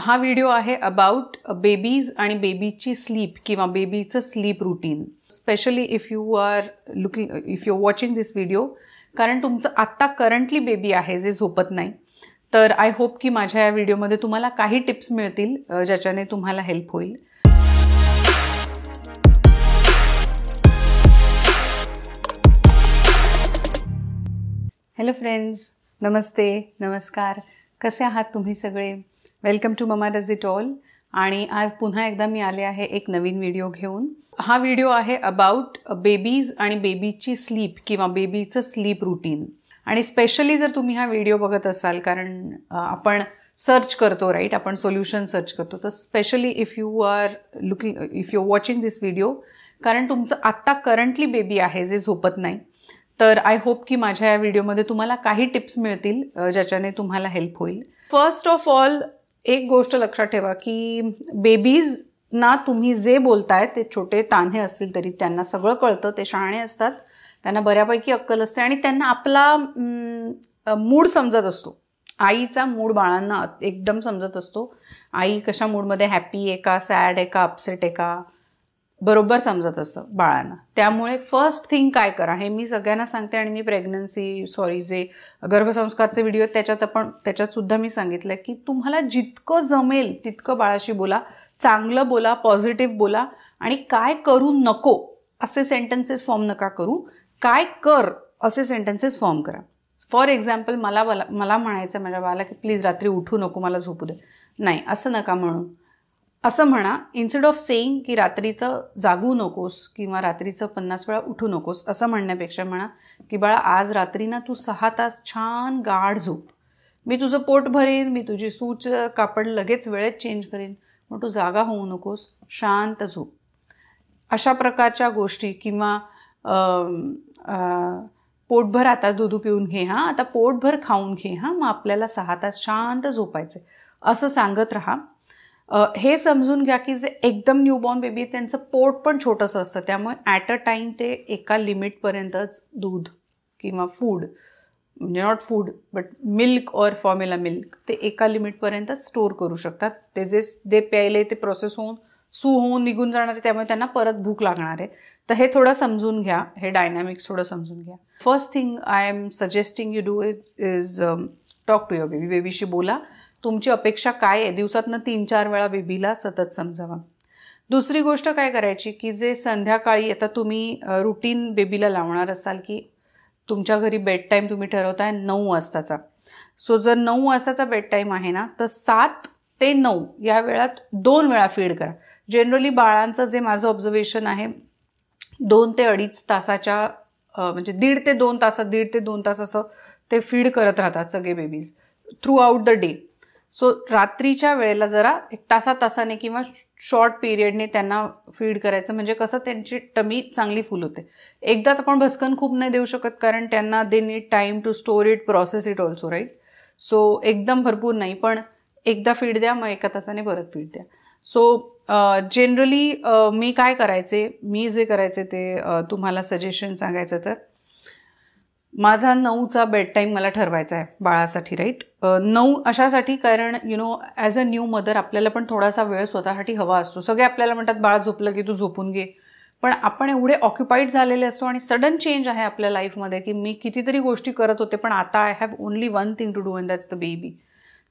हा व्हिडिओ आहे about babies आणि बेबीची स्लीप किंवा बेबीचं sleep routine specially if you are looking if you watching this video कारण तुमचं आत्ता करंटली बेबी आहे जे झोपत नाही तर आय होप की माझ्या या व्हिडिओमध्ये तुम्हाला काही टिप्स मिळतील ज्याच्याने तुम्हाला हेल्प होईल हॅलो फ्रेंड्स नमस्ते नमस्कार कसे आहात तुम्ही सगळे welcome to mama does it all आणि आज पुन्हा एकदा मी आले आहे एक नवीन व्हिडिओ घेऊन हा व्हिडिओ आहे अबाउट बेबीज आणि बेबीची स्लीप किंवा बेबीचं स्लीप रुटीन आणि स्पेशली जर तुम्ही हा व्हिडिओ बघत असाल कारण आपण सर्च करतो राईट आपण सोल्युशन सर्च करतो तर specially if you are looking if you watching this video कारण तुमचं आत्ता करंटली बेबी आहे जे झोपत नाही तर आय होप की माझ्या या व्हिडिओमध्ये तुम्हाला काही टिप्स मिळतील ज्याच्याने तुम्हाला हेल्प होईल फर्स्ट ऑफ ऑल एक गोष्ट लक्षात ठेवा की बेबीज ना तुम्ही जे बोलताय ते छोटे तान्हे असतील तरी त्यांना सगळं कळतं ते शहाणे असतात त्यांना बऱ्यापैकी अक्कल असते आणि त्यांना आपला मूड समजत असतो आईचा मूड बाळांना एकदम समजत असतो आई कशा मूडमध्ये हॅपी आहे का सॅड आहे का अपसेट आहे का बरोबर समजत असं बाळांना त्यामुळे फर्स्ट थिंग काय करा हे मी सगळ्यांना सांगते आणि मी प्रेग्नन्सी सॉरी जे गर्भसंस्कारचे व्हिडिओ त्याच्यात आपण त्याच्यातसुद्धा मी सांगितलं की तुम्हाला जितकं जमेल तितकं बाळाशी बोला चांगलं बोला पॉझिटिव्ह बोला आणि काय करू नको असे सेंटेन्सेस फॉर्म नका करू काय कर असे सेंटेन्सेस फॉर्म करा फॉर एक्झाम्पल मला मला म्हणायचं माझ्या बाळाला की प्लीज रात्री उठू नको मला झोपू दे नाही असं नका म्हणून असं म्हणा इन्स्टेड ऑफ सेईंग की रात्रीचं जागू नकोस किंवा रात्रीचं पन्नास वेळा उठू नकोस असं म्हणण्यापेक्षा म्हणा की बाळा आज रात्री ना तू सहा तास छान गाढ झोप मी तुझं पोट भरेन मी तुझी सूच कापड लगेच वेळेत चेंज करेन मग तू जागा होऊ नकोस शांत झोप अशा प्रकारच्या गोष्टी किंवा पोटभर आता दूध पिऊन घे हां आता पोटभर खाऊन घे हां मग आपल्याला सहा तास शांत झोपायचं असं सांगत राहा हे समजून घ्या की जे एकदम न्यूबॉर्न बेबी त्यांचं पोट पण छोटंसं असतं त्यामुळे ॲट अ टाईम ते एका लिमिटपर्यंतच दूध किंवा फूड म्हणजे नॉट फूड बट मिल्क और फॉर्म्युला मिल्क ते एका लिमिटपर्यंतच स्टोअर करू शकतात ते जे दे प्यायले ते प्रोसेस होऊन सू होऊन निघून जाणार आहे त्यामुळे त्यांना परत भूक लागणार आहे तर हे थोडं समजून घ्या हे डायनॅमिक्स थोडं समजून घ्या first thing I am suggesting you do is is talk to your baby बेबीशी बोला तुमची अपेक्षा काय आहे दिवसातनं तीन चार वेळा बेबीला सतत समजावा दुसरी गोष्ट काय करायची की जे संध्याकाळी आता तुम्ही रुटीन बेबीला लावणार असाल की तुमच्या घरी बेड टाईम तुम्ही ठरवताय नऊ वाजताचा सो जर नऊ वाजताचा बेड टाईम आहे ना तर सात ते नऊ या वेळात दोन वेळा फीड करा जनरली बाळांचं जे माझं ऑब्झर्वेशन आहे दोन ते अडीच तासाच्या म्हणजे दीड ते दोन तासात दीड ते दोन तास असं ते फीड करत राहतात सगळे babies throughout the day so रात्रीच्या वेळेला जरा एक तासा तासाने किंवा शॉर्ट पिरियडने त्यांना फीड करायचं म्हणजे कसं त्यांची टमी चांगली फुल होते एकदाच आपण भस्कन खूप नाही देऊ शकत कारण त्यांना they need time to store it process it also right so एकदम भरपूर नाही पण एकदा फीड द्या मग एका तासाने परत फीड द्या सो जनरली मी काय करायचे मी जे करायचे ते तुम्हाला सजेशन सांगायचं तर माझा नऊचा बेड टाईम मला ठरवायचा आहे बाळासाठी राईट नऊ अशासाठी कारण you know as a new mother आपल्याला पण थोडासा वेळ स्वतःसाठी हवा असतो सगळे आपल्याला म्हणतात बाळ झोपलं की तू झोपून घे पण आपण एवढे ऑक्युपाईड झालेले असतो आणि सडन चेंज आहे आपल्या लाईफमध्ये की मी कितीतरी गोष्टी करत होते पण आता I have only one thing to do and that's the baby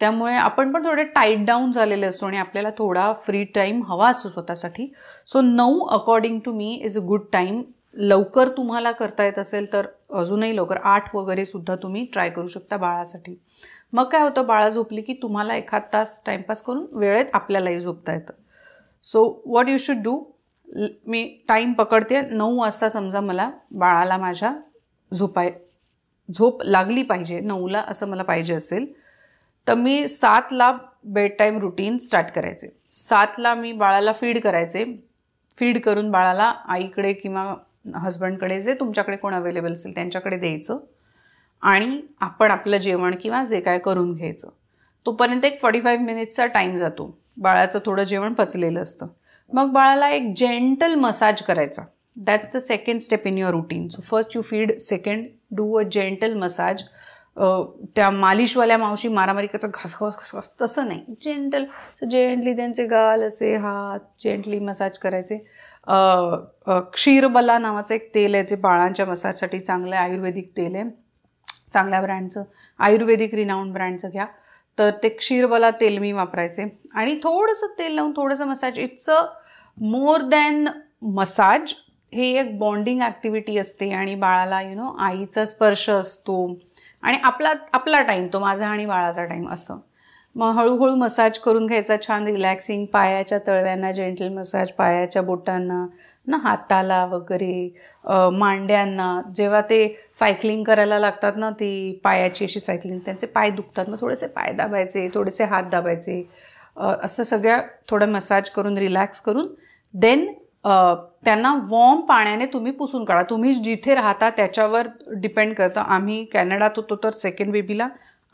त्यामुळे आपण पण थोडे टाईट डाऊन झालेले असतो आणि आपल्याला थोडा फ्री टाईम हवा असतो स्वतःसाठी सो नऊ according to me is a good time लवकर तुम्हाला करता येत असेल तर अजूनही लवकर आठ वगैरे सुद्धा तुम्ही ट्राय करू शकता बाळासाठी मग काय होतं बाळा झोपली की तुम्हाला एखाद तास टाईमपास करून वेळेत आपल्यालाही झोपता येतं so what you should do मी टाईम पकडते नऊ वाजता समजा मला बाळाला माझ्या झोपाय झोप लागली पाहिजे नऊला असं मला पाहिजे असेल तर मी सातला बेड टाईम रुटीन स्टार्ट करायचे सातला मी बाळाला फीड करायचे फीड करून बाळाला आईकडे किंवा हस्बंडकडे जे तुमच्याकडे कोण अवेलेबल असेल त्यांच्याकडे द्यायचं आणि आपण आपलं जेवण किंवा जे काय करून घ्यायचं तोपर्यंत एक फॉर्टी फाईव्ह मिनिटचा टाईम जातो बाळाचं थोडं जेवण पचलेलं असतं मग बाळाला एक जेंटल मसाज करायचा that's the second step in your routine so first you feed second do a gentle massage त्या मालिशवाल्या मावशी मारामारी करता घास घास तसं नाही जेंटल जेंटली त्यांचे गाल असे हात जेंटली मसाज करायचे क्षीरबला नावाचं एक तेल आहे जे बाळांच्या मसाजसाठी चांगलं आहे आयुर्वेदिक तेल आहे चांगल्या ब्रँडचं आयुर्वेदिक रिनाऊन ब्रँडचं घ्या तर ते क्षीरबला तेल मी वापरायचे आणि थोडंसं तेल लावून थोडंसं massage it's a more than massage हे एक बॉन्डिंग ॲक्टिव्हिटी असते आणि बाळाला यु नो आईचा स्पर्श असतो आणि आपला आपला टाईम तो माझा आणि बाळाचा टाईम असं मग हळूहळू मसाज करून घ्यायचा छान रिलॅक्सिंग पायाच्या तळव्यांना जेंटल मसाज पायाच्या बोटांना ना हाताला वगैरे मांड्यांना जेव्हा ते सायकलिंग करायला लागतात ना ती पायाची अशी सायकलिंग त्यांचे पाय दुखतात मग थोडेसे पाय दाबायचे थोडेसे हात दाबायचे असं सगळ्या थोडं मसाज करून रिलॅक्स करून देन त्यांना वॉर्म पाण्याने तुम्ही पुसून काढा तुम्ही जिथे राहता त्याच्यावर डिपेंड करतं आम्ही कॅनडात होतो तर सेकंड बेबीला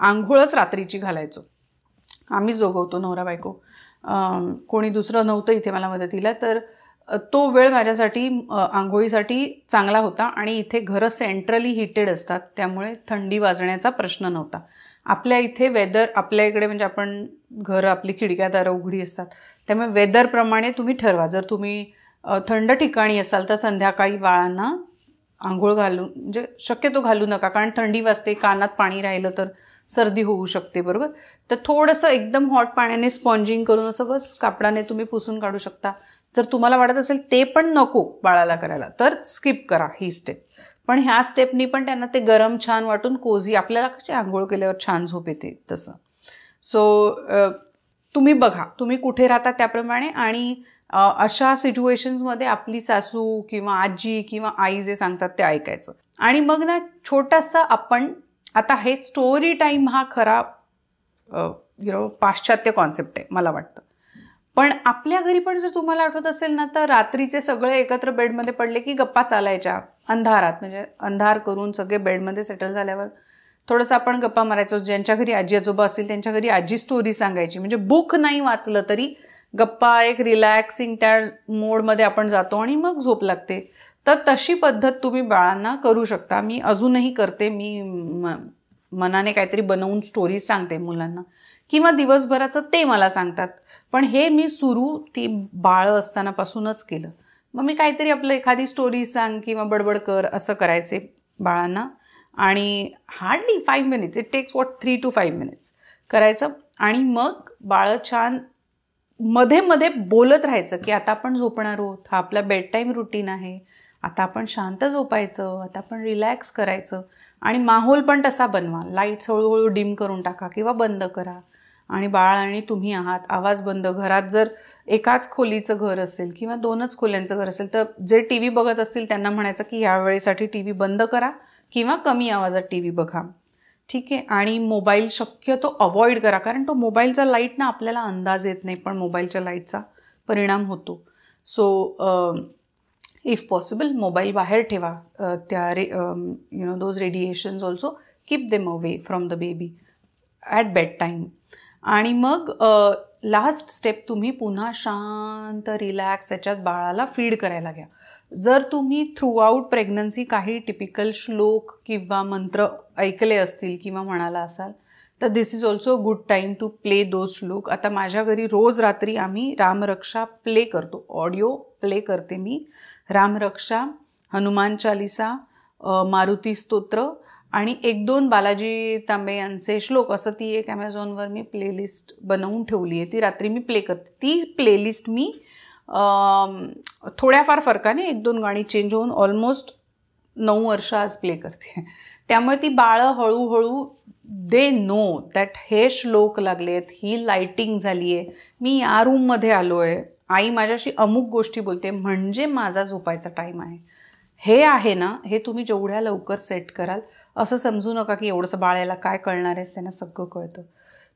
आंघोळच रात्रीची घालायचो आम्हीच जोगवतो नवरा बायको कोणी दुसरं नव्हतं इथे मला मदतीला तर तो वेळ माझ्यासाठी आंघोळीसाठी चांगला होता आणि इथे घरं सेंट्रली हिटेड असतात त्यामुळे थंडी वाजण्याचा प्रश्न नव्हता आपल्या इथे वेदर आपल्या इकडे म्हणजे आपण घरं आपली खिडक्या उघडी असतात त्यामुळे वेदरप्रमाणे तुम्ही ठरवा जर तुम्ही थंड ठिकाणी असाल तर संध्याकाळी बाळांना आंघोळ घालून म्हणजे शक्यतो घालू नका कारण थंडी वाजते कानात पाणी राहिलं तर सर्दी होऊ शकते बरोबर तर थोडंसं एकदम हॉट पाण्याने स्पॉन्जिंग करून असं बस कापडाने तुम्ही पुसून काढू शकता जर तुम्हाला वाटत असेल ते पण नको बाळाला करायला तर स्किप करा ही स्टेप पण ह्या स्टेपनी पण त्यांना ते गरम छान वाटून कोझी आपल्याला कशी आंघोळ केल्यावर छान झोप येते तसं सो तुम्ही बघा तुम्ही कुठे राहता त्याप्रमाणे आणि अशा सिच्युएशन्समध्ये आपली सासू किंवा आजी किंवा आई जे सांगतात ते ऐकायचं आणि मग ना छोटासा आपण आता हे स्टोरी टाईम हा खरा यु नो पाश्चात्य कॉन्सेप्ट आहे मला वाटतं पण आपल्या घरी पण जर तुम्हाला आठवत असेल ना तर रात्रीचे सगळे एकत्र बेडमध्ये पडले की गप्पा चालायच्या अंधारात म्हणजे अंधार करून सगळे बेडमध्ये सेटल झाल्यावर थोडंसं आपण गप्पा मारायचो ज्यांच्या घरी आजी आजोबा असतील त्यांच्या घरी आजी स्टोरी सांगायची म्हणजे बुक नाही वाचलं तरी गप्पा एक रिलॅक्सिंग त्या मोडमध्ये आपण जातो आणि मग झोप लागते तर तशी पद्धत तुम्ही बाळांना करू शकता मी अजूनही करते मी मनाने काहीतरी बनवून स्टोरीज सांगते मुलांना किंवा दिवसभराचं ते मला सांगतात पण हे मी सुरू ती बाळं असतानापासूनच केलं मग मी काहीतरी आपलं एखादी स्टोरी सांग किंवा बडबड कर असं करायचे बाळांना आणि hardly five minutes it takes what three to five minutes करायचं आणि मग बाळं छान मध्ये मध्ये बोलत राहायचं की आता आपण झोपणार आहोत हा आपला बेड टाईम रुटीन आहे आता आपण शांत झोपायचं आता आपण रिलॅक्स करायचं आणि माहोल पण तसा बनवा लाईट्स हळूहळू डिम करून टाका किंवा बंद करा आणि बाळ आणि तुम्ही आहात आवाज बंद घरात जर एकाच खोलीचं घर असेल किंवा दोनच खोल्यांचं घर असेल तर जे टी व्ही बघत असतील त्यांना म्हणायचं की यावेळेसाठी टी व्ही बंद करा किंवा कमी आवाजात टी व्ही बघा ठीक आहे आणि मोबाईल शक्यतो अवॉइड करा कारण तो मोबाईलचा लाईट ना आपल्याला अंदाज येत नाही पण मोबाईलच्या लाईटचा परिणाम होतो सो इफ पॉसिबल मोबाईल बाहेर ठेवा त्या ray you know those radiations also keep them away from the baby at bed time आणि मग लास्ट स्टेप तुम्ही पुन्हा शांत रिलॅक्स याच्यात बाळाला फीड करायला घ्या जर तुम्ही थ्रूआउट प्रेग्नन्सी काही टिपिकल श्लोक किंवा मंत्र ऐकले असतील किंवा म्हणाला असाल तर this is also a good time to play दो श्लोक आता माझ्या घरी रोज रात्री आम्ही रामरक्षा प्ले करतो ऑडिओ प्ले करते मी रामरक्षा हनुमान चालिसा मारुती स्तोत्र आणि एक दोन बालाजी तांबे यांचे श्लोक असं ती एक ॲमेझॉनवर मी प्लेलिस्ट बनवून ठेवली आहे ती रात्री मी प्ले करते ती प्लेलिस्ट मी थोड्याफार फरकाने एक दोन गाणी चेंज होऊन ऑलमोस्ट नऊ वर्ष आज प्ले करते त्यामुळे ती बाळं हळूहळू दे नो दॅट हे श्लोक लागलेत ही लाइटिंग झाली आहे मी या रूममध्ये आलो आहे आई माझ्याशी अमुक गोष्टी बोलते म्हणजे माझा झोपायचा टाईम आहे हे आहे ना हे तुम्ही जेवढ्या लवकर सेट कराल असं समजू नका की एवढंसं बाळाला काय कळणार आहे त्यांना सगळं कळतं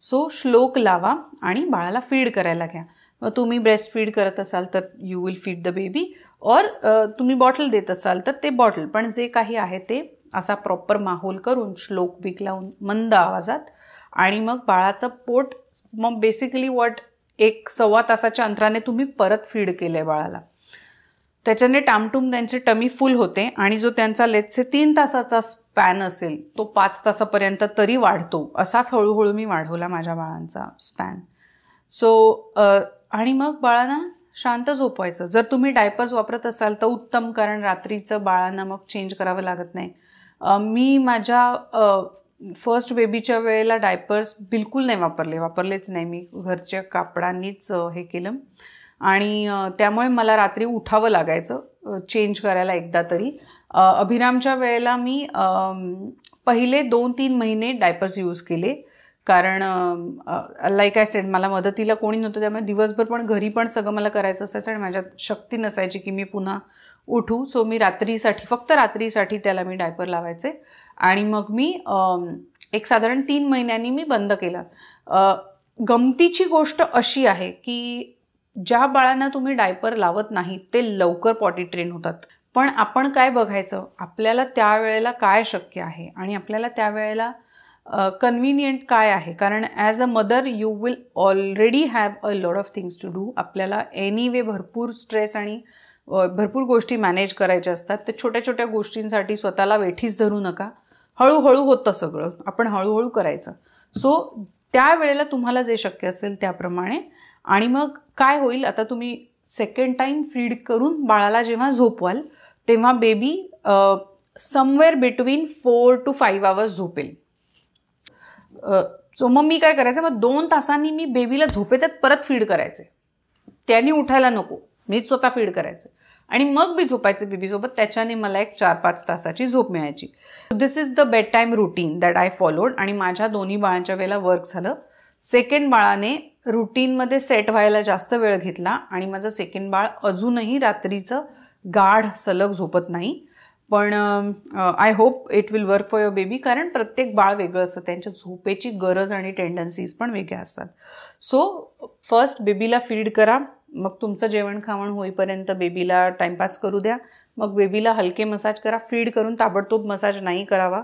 सो श्लोक लावा आणि बाळाला फीड करायला घ्या मग तुम्ही ब्रेस्ट फीड करत असाल तर you will feed the baby और तुम्ही बॉटल देत असाल तर ते बॉटल पण जे काही आहे ते असा प्रॉपर माहोल करून श्लोक बीक लावून मंद आवाजात आणि मग बाळाचं पोट मग बेसिकली वॉट एक सव्वा तासाच्या अंतराने तुम्ही परत फीड केलं आहे बाळाला त्याच्याने टामटूम त्यांचे टमी फुल होते आणि जो त्यांचा लेथचे तीन तासाचा स्पॅन असेल तो पाच तासापर्यंत तरी वाढतो असाच हळूहळू मी वाढवला माझ्या बाळांचा स्पॅन सो आणि मग बाळांना शांत झोपवायचं जर तुम्ही डायपर्स वापरत असाल तर उत्तम कारण रात्रीचं बाळांना मग चेंज करावं लागत नाही मी माझ्या फर्स्ट बेबीच्या वेळेला डायपर्स बिलकुल नाही वापरले वापरलेच नाही मी घरच्या कापडांनीच हे केलं आणि त्यामुळे मला रात्री उठावं लागायचं चेंज करायला एकदा तरी अभिरामच्या वेळेला मी पहिले दोन तीन महिने डायपर्स यूज केले कारण लाईक आय सेड मला मदतीला कोणी नव्हतं त्यामुळे दिवसभर पण घरी पण सगळं मला करायचं असायचं आणि माझ्यात शक्ती नसायची की मी पुन्हा उठू सो मी रात्रीसाठी फक्त रात्रीसाठी त्याला मी डायपर लावायचे आणि मग मी एक साधारण तीन महिन्यांनी मी बंद केला गमतीची गोष्ट अशी आहे की ज्या बाळांना तुम्ही डायपर लावत नाही ते लवकर पॉटी ट्रेन होतात पण आपण काय बघायचं आपल्याला त्यावेळेला काय शक्य आहे आणि आपल्याला त्यावेळेला कन्व्हिनियंट काय आहे कारण as a mother you will already have a lot of things to do आपल्याला वे भरपूर स्ट्रेस आणि भरपूर गोष्टी मॅनेज करायच्या असतात तर छोट्या छोट्या गोष्टींसाठी स्वतःला वेठीस धरू नका हळूहळू होतं सगळं आपण हळूहळू करायचं सो त्यावेळेला तुम्हाला जे शक्य असेल त्याप्रमाणे आणि मग काय होईल आता तुम्ही सेकंड टाईम फीड करून बाळाला जेव्हा झोपवाल तेव्हा baby somewhere between four to five hours झोपेल सो मग मी काय करायचं मग दोन तासांनी मी बेबीला झोपेतच परत फीड करायचे त्यांनी उठायला नको मीच स्वतः फीड करायचं आणि मग मी झोपायचं बेबीसोबत त्याच्याने मला एक चार पाच तासाची झोप मिळायची this is the bed time routine that I followed आणि माझ्या दोन्ही बाळांच्या वेळेला वर्क झालं सेकंड बाळाने रुटीनमध्ये सेट व्हायला जास्त वेळ घेतला आणि माझं सेकंड बाळ अजूनही रात्रीचं गाढ सलग झोपत नाही पण I hope it will work for your baby कारण प्रत्येक बाळ वेगळं असतं त्यांच्या झोपेची गरज आणि टेंडन्सीज पण वेगळ्या असतात सो फर्स्ट बेबीला फीड करा मग तुमचं जेवण खावण होईपर्यंत बेबीला टाईमपास करू द्या मग बेबीला हलके मसाज करा फीड करून ताबडतोब मसाज नाही करावा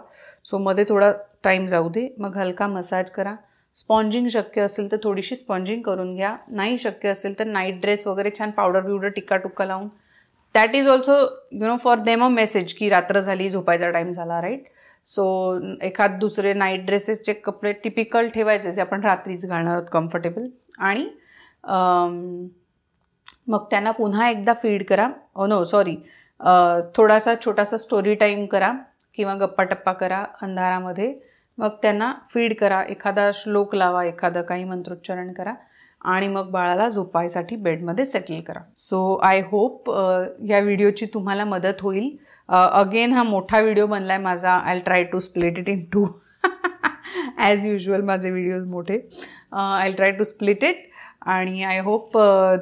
सो मध्ये थोडा टाईम जाऊ दे मग हलका मसाज करा स्पॉन्जिंग शक्य असेल तर थोडीशी स्पॉन्जिंग करून घ्या नाही शक्य असेल तर नाईट ड्रेस वगैरे छान पावडर बिवडर टिक्का टुक्का लावून that is also you know for them a message की रात्र झाली झोपायचा टाईम झाला राईट सो एखाद दुसरे नाईट ड्रेसेसचे कपडे टिपिकल ठेवायचे जे आपण रात्रीच घालणार आहोत कम्फर्टेबल आणि मग त्यांना पुन्हा एकदा फीड करा ओ नो सॉरी थोडासा छोटासा स्टोरी टाईम करा किंवा गप्पाटप्पा करा अंधारामध्ये मग त्यांना फीड करा एखादा श्लोक लावा एखादं काही मंत्रोच्चारण करा आणि मग बाळाला झोपायसाठी बेडमध्ये सेटल करा सो आय होप या व्हिडिओची तुम्हाला मदत होईल अगेन हा मोठा व्हिडिओ बनला आहे माझा I try to split it in two as usual माझे व्हिडिओज मोठे I try to split it आणि आय होप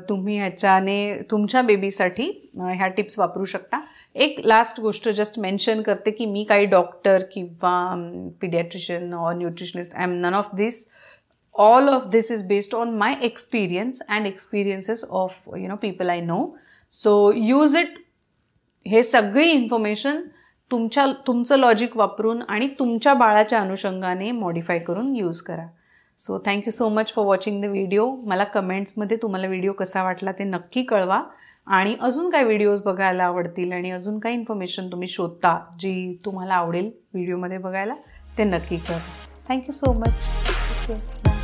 तुम्ही ह्याच्याने तुमच्या बेबीसाठी ह्या टिप्स वापरू शकता एक लास्ट गोष्ट जस्ट मेन्शन करते की मी काही डॉक्टर किंवा paediatrician or nutritionist I am none of this all of this is based on my experience and experiences of you know people I know so use it हे सगळी information तुमच्या तुमचं logic वापरून आणि तुमच्या बाळाच्या अनुषंगाने मॉडिफाय करून यूज करा so thank you so much for watching the video मला कमेंट्समध्ये तुम्हाला व्हिडिओ कसा वाटला ते नक्की कळवा आणि अजून काय व्हिडिओज बघायला आवडतील आणि अजून काय इन्फॉर्मेशन तुम्ही शोधता जी तुम्हाला आवडेल व्हिडिओमध्ये बघायला ते नक्की कळवा थँक्यू सो मच